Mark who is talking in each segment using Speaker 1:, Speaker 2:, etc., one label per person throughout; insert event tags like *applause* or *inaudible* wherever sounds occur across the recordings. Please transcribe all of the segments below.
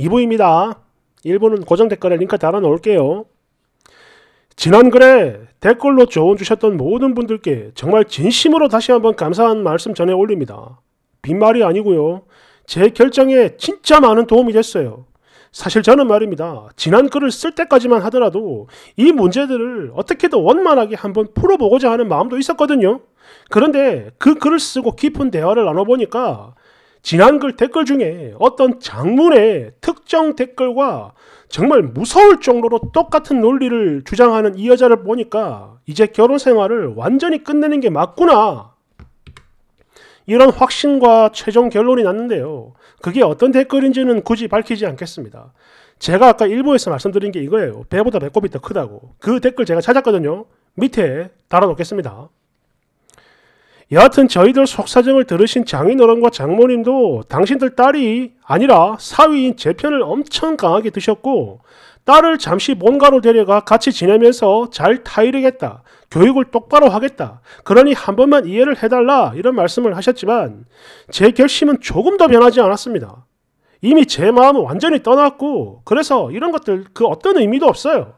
Speaker 1: 2부입니다. 1부는 고정 댓글에 링크 달아놓을게요. 지난 글에 댓글로 조언 주셨던 모든 분들께 정말 진심으로 다시 한번 감사한 말씀 전해 올립니다. 빈말이 아니고요. 제 결정에 진짜 많은 도움이 됐어요. 사실 저는 말입니다. 지난 글을 쓸 때까지만 하더라도 이 문제들을 어떻게든 원만하게 한번 풀어보고자 하는 마음도 있었거든요. 그런데 그 글을 쓰고 깊은 대화를 나눠보니까 지난 글 댓글 중에 어떤 장문의 특정 댓글과 정말 무서울 정도로 똑같은 논리를 주장하는 이 여자를 보니까 이제 결혼 생활을 완전히 끝내는 게 맞구나. 이런 확신과 최종 결론이 났는데요. 그게 어떤 댓글인지는 굳이 밝히지 않겠습니다. 제가 아까 일부에서 말씀드린 게 이거예요. 배보다 배꼽이 더 크다고. 그 댓글 제가 찾았거든요. 밑에 달아놓겠습니다. 여하튼 저희들 속사정을 들으신 장인어른과 장모님도 당신들 딸이 아니라 사위인 제 편을 엄청 강하게 드셨고 딸을 잠시 뭔가로 데려가 같이 지내면서 잘 타이르겠다. 교육을 똑바로 하겠다. 그러니 한 번만 이해를 해달라. 이런 말씀을 하셨지만 제 결심은 조금 도 변하지 않았습니다. 이미 제 마음은 완전히 떠났고 그래서 이런 것들 그 어떤 의미도 없어요.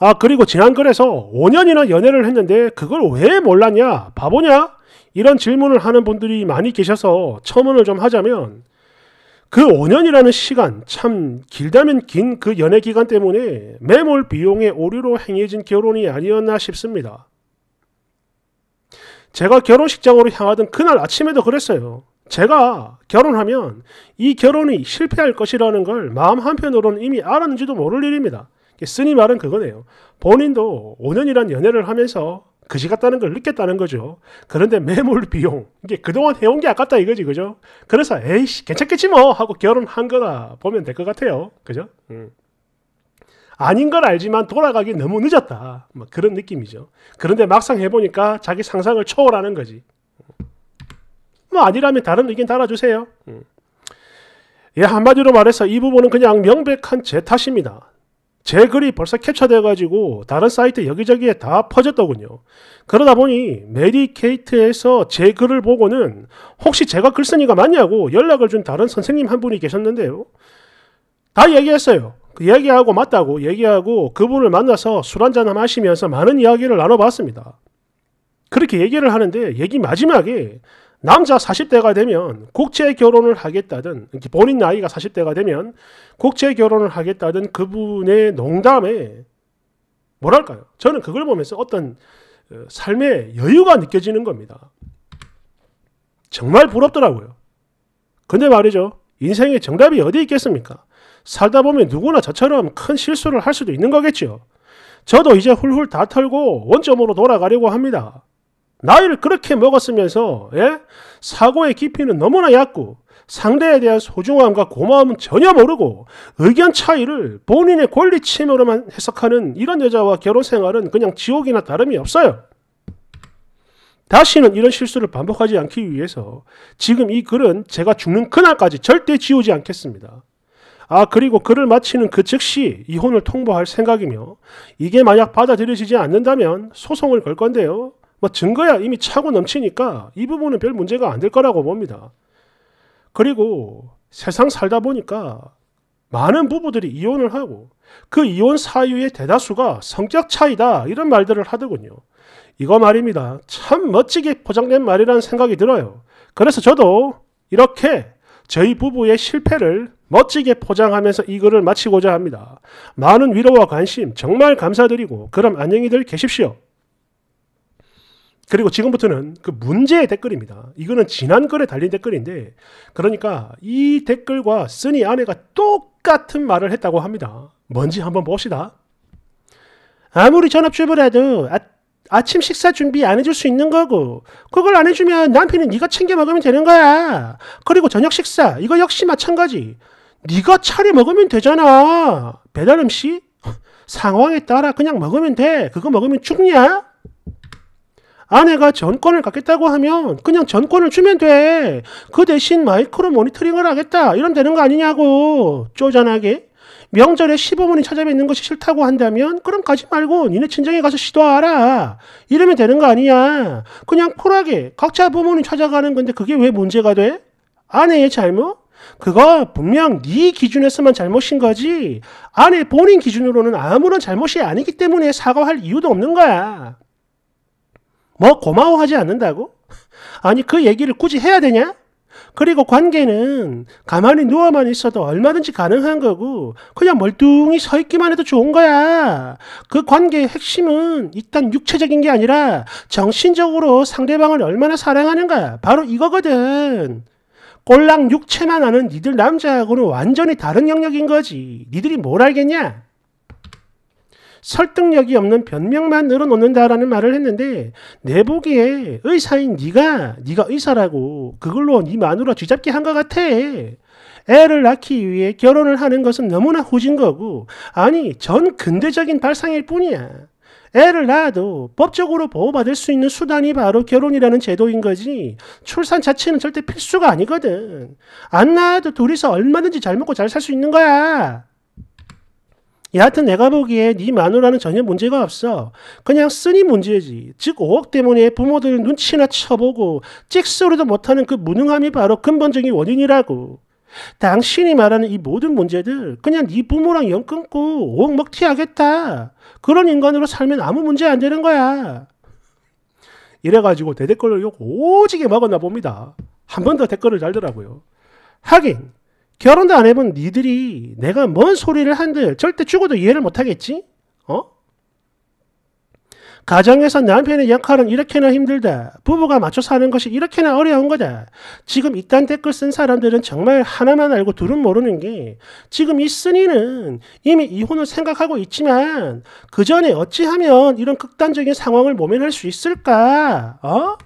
Speaker 1: 아 그리고 제한글에서 5년이나 연애를 했는데 그걸 왜 몰랐냐 바보냐 이런 질문을 하는 분들이 많이 계셔서 첨언을 좀 하자면 그 5년이라는 시간 참 길다면 긴 그 연애 기간 때문에 매몰 비용의 오류로 행해진 결혼이 아니었나 싶습니다. 제가 결혼식장으로 향하던 그날 아침에도 그랬어요. 제가 결혼하면 이 결혼이 실패할 것이라는 걸 마음 한편으로는 이미 알았는지도 모를 일입니다. 쓰니 말은 그거네요. 본인도 5년이란 연애를 하면서 그지 같다는 걸 느꼈다는 거죠. 그런데 매몰 비용 이게 그동안 해온 게 아깝다 이거지 그죠? 그래서 에이씨 괜찮겠지 뭐 하고 결혼한 거다 보면 될 것 같아요. 그죠? 음. 아닌 걸 알지만 돌아가기 너무 늦었다. 뭐 그런 느낌이죠. 그런데 막상 해보니까 자기 상상을 초월하는 거지. 뭐 아니라면 다른 의견 달아주세요. 음. 예, 한마디로 말해서 이 부분은 그냥 명백한 제 탓입니다. 제 글이 벌써 캡처돼가지고 다른 사이트 여기저기에 다 퍼졌더군요. 그러다 보니 메디케이트에서 제 글을 보고는 혹시 제가 글쓴이가 맞냐고 연락을 준 다른 선생님 한 분이 계셨는데요. 다 얘기했어요. 그 얘기하고 맞다고 얘기하고 그분을 만나서 술 한잔 마시면서 많은 이야기를 나눠봤습니다. 그렇게 얘기를 하는데 얘기 마지막에 남자 40대가 되면 국제 결혼을 하겠다든 본인 나이가 40대가 되면 국제 결혼을 하겠다든 그분의 농담에 뭐랄까요? 저는 그걸 보면서 어떤 어, 삶의 여유가 느껴지는 겁니다. 정말 부럽더라고요. 근데 말이죠. 인생의 정답이 어디 있겠습니까? 살다 보면 누구나 저처럼 큰 실수를 할 수도 있는 거겠죠. 저도 이제 훌훌 다 털고 원점으로 돌아가려고 합니다. 나이를 그렇게 먹었으면서 예? 사고의 깊이는 너무나 얕고 상대에 대한 소중함과 고마움은 전혀 모르고 의견 차이를 본인의 권리 침해로만 해석하는 이런 여자와 결혼 생활은 그냥 지옥이나 다름이 없어요. 다시는 이런 실수를 반복하지 않기 위해서 지금 이 글은 제가 죽는 그날까지 절대 지우지 않겠습니다. 아 그리고 글을 마치는 그 즉시 이혼을 통보할 생각이며 이게 만약 받아들여지지 않는다면 소송을 걸 건데요. 뭐 증거야 이미 차고 넘치니까 이 부분은 별 문제가 안 될 거라고 봅니다. 그리고 세상 살다 보니까 많은 부부들이 이혼을 하고 그 이혼 사유의 대다수가 성격 차이다 이런 말들을 하더군요. 이거 말입니다. 참 멋지게 포장된 말이라는 생각이 들어요. 그래서 저도 이렇게 저희 부부의 실패를 멋지게 포장하면서 이 글을 마치고자 합니다. 많은 위로와 관심 정말 감사드리고 그럼 안녕히들 계십시오. 그리고 지금부터는 그 문제의 댓글입니다. 이거는 지난 글에 달린 댓글인데, 그러니까 이 댓글과 쓰니 아내가 똑같은 말을 했다고 합니다. 뭔지 한번 봅시다. 아무리 전업 주부라도 아, 아침 식사 준비 안 해줄 수 있는 거고, 그걸 안 해주면 남편은 네가 챙겨 먹으면 되는 거야. 그리고 저녁 식사 이거 역시 마찬가지. 네가 차려 먹으면 되잖아. 배달 음식 상황에 따라 그냥 먹으면 돼. 그거 먹으면 죽냐? 아내가 전권을 갖겠다고 하면 그냥 전권을 주면 돼. 그 대신 마이크로 모니터링을 하겠다. 이런 되는 거 아니냐고. 쪼잔하게. 명절에 시부모님 찾아뵙는 것이 싫다고 한다면 그럼 가지 말고 니네 친정에 가서 시도하라. 이러면 되는 거 아니냐. 그냥 쿨하게 각자 부모님 찾아가는 건데 그게 왜 문제가 돼? 아내의 잘못? 그거 분명 네 기준에서만 잘못인 거지 아내 본인 기준으로는 아무런 잘못이 아니기 때문에 사과할 이유도 없는 거야. 뭐 고마워하지 않는다고? 아니 그 얘기를 굳이 해야 되냐? 그리고 관계는 가만히 누워만 있어도 얼마든지 가능한 거고 그냥 멀뚱히 서 있기만 해도 좋은 거야. 그 관계의 핵심은 일단 육체적인 게 아니라 정신적으로 상대방을 얼마나 사랑하는가 바로 이거거든. 꼴랑 육체만 아는 니들 남자하고는 완전히 다른 영역인 거지. 니들이 뭘 알겠냐? 설득력이 없는 변명만 늘어놓는다라는 말을 했는데 내 보기에 의사인 네가 네가 의사라고 그걸로 네 마누라 쥐잡기 한 것 같아. 애를 낳기 위해 결혼을 하는 것은 너무나 후진 거고 아니 전 근대적인 발상일 뿐이야. 애를 낳아도 법적으로 보호받을 수 있는 수단이 바로 결혼이라는 제도인 거지 출산 자체는 절대 필수가 아니거든. 안 낳아도 둘이서 얼마든지 잘 먹고 잘 살 수 있는 거야. 여하튼 내가 보기에 네 마누라는 전혀 문제가 없어. 그냥 쓰니 문제지. 즉 5억 때문에 부모들 눈치나 쳐보고 찍소리도 못하는 그 무능함이 바로 근본적인 원인이라고. 당신이 말하는 이 모든 문제들 그냥 네 부모랑 연 끊고 5억 먹튀 하겠다. 그런 인간으로 살면 아무 문제 안 되는 거야. 이래가지고 대댓글을 욕 오지게 막았나 봅니다. 한 번 더 댓글을 달더라고요. 하긴 결혼도 안 해본 니들이 내가 뭔 소리를 한들 절대 죽어도 이해를 못하겠지? 어? 가정에서 남편의 역할은 이렇게나 힘들다. 부부가 맞춰 사는 것이 이렇게나 어려운 거다. 지금 이딴 댓글 쓴 사람들은 정말 하나만 알고 둘은 모르는 게 지금 이 쓴이는 이미 이혼을 생각하고 있지만 그 전에 어찌하면 이런 극단적인 상황을 모면할 수 있을까? 어?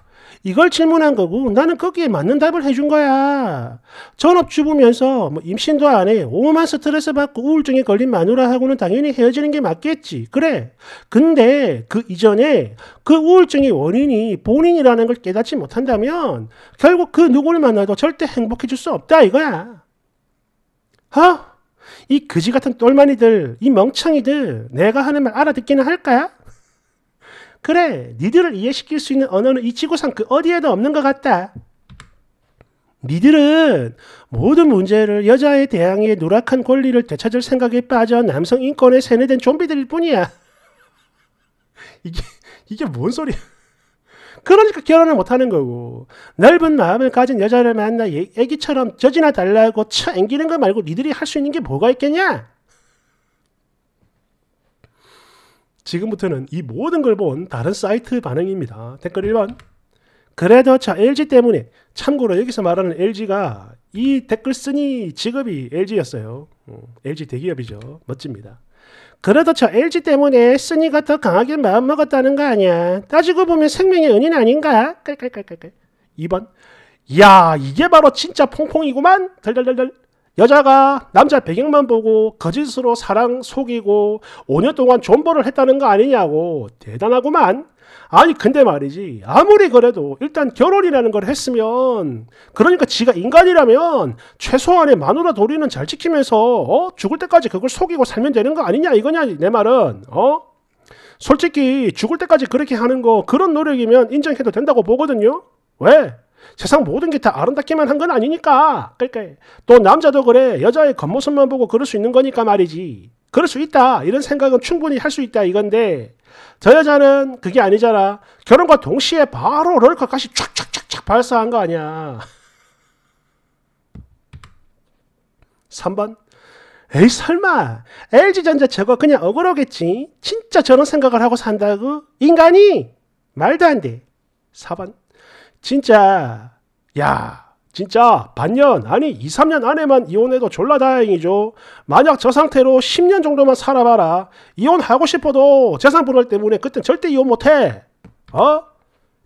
Speaker 1: 이걸 질문한 거고 나는 거기에 맞는 답을 해준 거야. 전업주부면서 뭐 임신도 안 해. 오만 스트레스 받고 우울증에 걸린 마누라하고는 당연히 헤어지는 게 맞겠지. 그래. 근데 그 이전에 그 우울증의 원인이 본인이라는 걸 깨닫지 못한다면 결국 그 누구를 만나도 절대 행복해질 수 없다 이거야. 허? 어? 이 그지 같은 똘마니들, 이 멍청이들, 내가 하는 말 알아듣기는 할까요? 그래, 니들을 이해시킬 수 있는 언어는 이 지구상 그 어디에도 없는 것 같다. 니들은 모든 문제를 여자의 대항의 누락한 권리를 되찾을 생각에 빠져 남성 인권에 세뇌된 좀비들일 뿐이야. *laughs* 이게, 이게 뭔 소리야. *laughs* 그러니까 결혼을 못하는 거고 넓은 마음을 가진 여자를 만나 예, 애기처럼 저지나 달라고 쳐앵기는 거 말고 니들이 할 수 있는 게 뭐가 있겠냐? 지금부터는 이 모든 걸 본 다른 사이트 반응입니다. 댓글 1번. 그래도 저 LG 때문에 참고로 여기서 말하는 LG가 이 댓글 쓰니 직업이 LG였어요. LG 어, 대기업이죠. 멋집니다. 그래도 저 LG 때문에 쓰니가 더 강하게 마음먹었다는 거 아니야. 따지고 보면 생명의 은인 아닌가? 깔깔깔깔깔. 2번. 야 이게 바로 진짜 퐁퐁이구만. 덜덜덜덜. 여자가 남자 배경만 보고 거짓으로 사랑 속이고 5년 동안 존버를 했다는 거 아니냐고 대단하구만. 아니 근데 말이지 아무리 그래도 일단 결혼이라는 걸 했으면 그러니까 지가 인간이라면 최소한의 마누라 도리는 잘 지키면서 어? 죽을 때까지 그걸 속이고 살면 되는 거 아니냐 이거냐 내 말은 어 솔직히 죽을 때까지 그렇게 하는 거 그런 노력이면 인정해도 된다고 보거든요 왜 세상 모든 게 다 아름답기만 한 건 아니니까. 그러니까 또 남자도 그래. 여자의 겉모습만 보고 그럴 수 있는 거니까 말이지. 그럴 수 있다. 이런 생각은 충분히 할 수 있다 이건데 저 여자는 그게 아니잖아. 결혼과 동시에 바로 롤카까지 촥촥촥촥 발사한 거 아니야. 3번 에이 설마 LG전자 저거 그냥 억울하겠지. 진짜 저런 생각을 하고 산다고? 인간이? 말도 안 돼. 4번 진짜 야 진짜 반년 아니 2, 3년 안에만 이혼해도 졸라 다행이죠. 만약 저 상태로 10년 정도만 살아봐라. 이혼하고 싶어도 재산 분할 때문에 그땐 절대 이혼 못해. 어?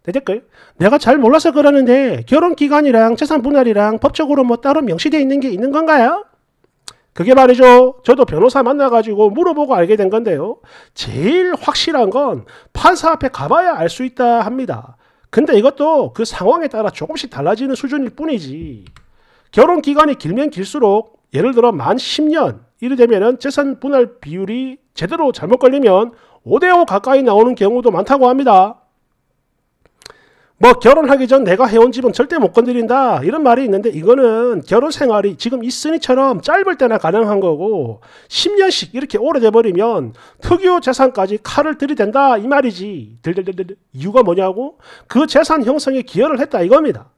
Speaker 1: 내 댓글 내가 잘 몰라서 그러는데 결혼 기간이랑 재산 분할이랑 법적으로 뭐 따로 명시되어 있는 게 있는 건가요? 그게 말이죠. 저도 변호사 만나가지고 물어보고 알게 된 건데요. 제일 확실한 건 판사 앞에 가봐야 알 수 있다 합니다. 근데 이것도 그 상황에 따라 조금씩 달라지는 수준일 뿐이지. 결혼 기간이 길면 길수록 예를 들어 만 10년 이래 되면 재산 분할 비율이 제대로 잘못 걸리면 5대5 가까이 나오는 경우도 많다고 합니다. 뭐 결혼하기 전 내가 해온 집은 절대 못 건드린다 이런 말이 있는데 이거는 결혼 생활이 지금 있으니처럼 짧을 때나 가능한 거고 10년씩 이렇게 오래돼 버리면 특유 재산까지 칼을 들이댄다 이 말이지 들들들들 이유가 뭐냐고 그 재산 형성에 기여를 했다 이겁니다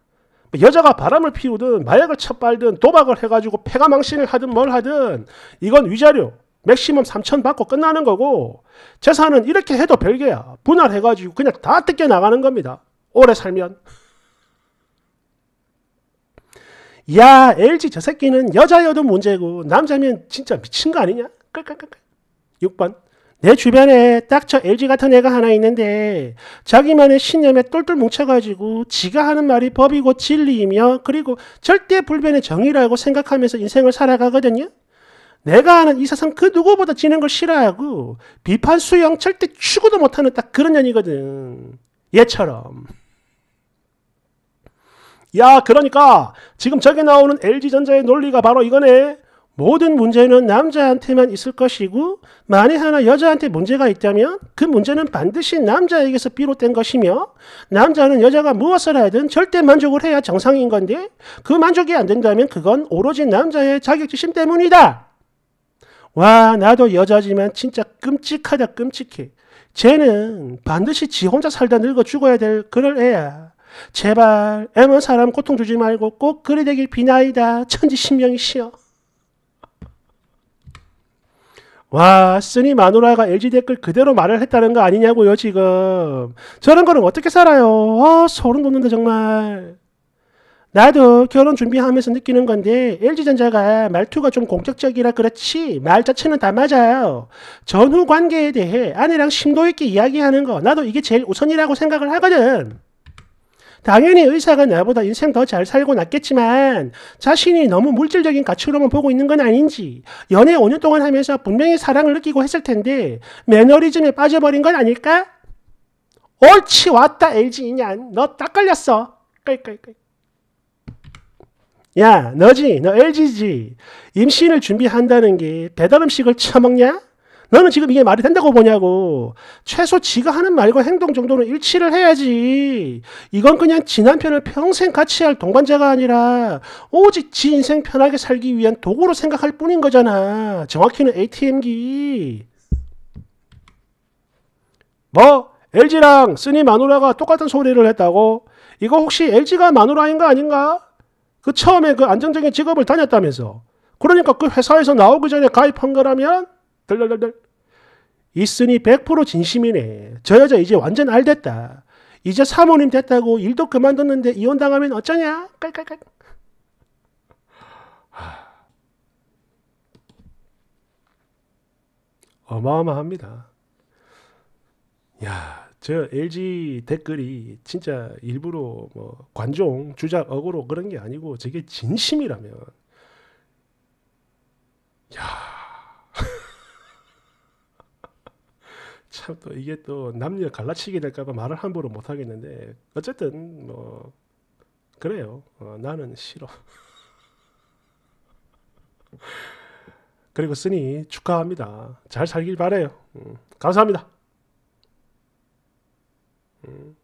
Speaker 1: 뭐 여자가 바람을 피우든 마약을 쳐빨든 도박을 해가지고 폐가망신을 하든 뭘 하든 이건 위자료 맥시멈 3천 받고 끝나는 거고 재산은 이렇게 해도 별개야 분할해가지고 그냥 다 뜯겨 나가는 겁니다 오래 살면 야 LG 저 새끼는 여자여도 문제고 남자면 진짜 미친 거 아니냐? 깔깔깔깔 6번 내 주변에 딱 저 LG 같은 애가 하나 있는데 자기만의 신념에 똘똘 뭉쳐가지고 지가 하는 말이 법이고 진리이며 그리고 절대 불변의 정의라고 생각하면서 인생을 살아가거든요. 내가 아는 이 세상 그 누구보다 지는 걸 싫어하고 비판 수용 절대 추구도 못하는 딱 그런 년이거든. 얘처럼. 야 그러니까 지금 저기 나오는 LG전자의 논리가 바로 이거네. 모든 문제는 남자한테만 있을 것이고 만에 하나 여자한테 문제가 있다면 그 문제는 반드시 남자에게서 비롯된 것이며 남자는 여자가 무엇을 하든 절대 만족을 해야 정상인 건데 그 만족이 안 된다면 그건 오로지 남자의 자격지심 때문이다. 와 나도 여자지만 진짜 끔찍하다 끔찍해. 쟤는 반드시 지 혼자 살다 늙어 죽어야 될 그럴 애야. 제발 애먼 사람 고통 주지 말고 꼭 그리 되길 비나이다. 천지 신명이시여. 와, 쓰니 마누라가 LG 댓글 그대로 말을 했다는 거 아니냐고요, 지금. 저런 거는 어떻게 살아요? 아, 소름 돋는다, 정말. 나도 결혼 준비하면서 느끼는 건데 LG전자가 말투가 좀 공격적이라 그렇지 말 자체는 다 맞아요. 전후 관계에 대해 아내랑 심도 있게 이야기하는 거 나도 이게 제일 우선이라고 생각을 하거든. 당연히 의사가 나보다 인생 더 잘 살고 낫겠지만 자신이 너무 물질적인 가치로만 보고 있는 건 아닌지 연애 5년 동안 하면서 분명히 사랑을 느끼고 했을 텐데 매너리즘에 빠져버린 건 아닐까? 옳지 왔다 LG 인연 너딱 걸렸어 끌끌끌 야 너지 너 LG지 임신을 준비한다는 게 배달 음식을 처먹냐? 너는 지금 이게 말이 된다고 보냐고. 최소 지가 하는 말과 행동 정도는 일치를 해야지. 이건 그냥 지난 편을 평생 같이 할 동반자가 아니라 오직 지 인생 편하게 살기 위한 도구로 생각할 뿐인 거잖아. 정확히는 ATM기. 뭐? LG랑 쓰니 마누라가 똑같은 소리를 했다고? 이거 혹시 LG가 마누라인 거 아닌가? 그 처음에 그 안정적인 직업을 다녔다면서. 그러니까 그 회사에서 나오기 전에 가입한 거라면 덜덜덜덜. 있으니 100% 진심이네. 저 여자 이제 완전 알됐다. 이제 사모님 됐다고 일도 그만뒀는데 이혼당하면 어쩌냐? 깔깔깔. 어마어마합니다. 야, 저 LG 댓글이 진짜 일부러 뭐 관종, 주작, 억으로 그런 게 아니고 저게 진심이라면. 야. 참또 이게 또 남녀 갈라치기 될까봐 말을 함부로 못 하겠는데 어쨌든 뭐 그래요. 어, 나는 싫어. *laughs* 그리고 쓰니 축하합니다. 잘 살길 바래요. 음, 감사합니다. 음.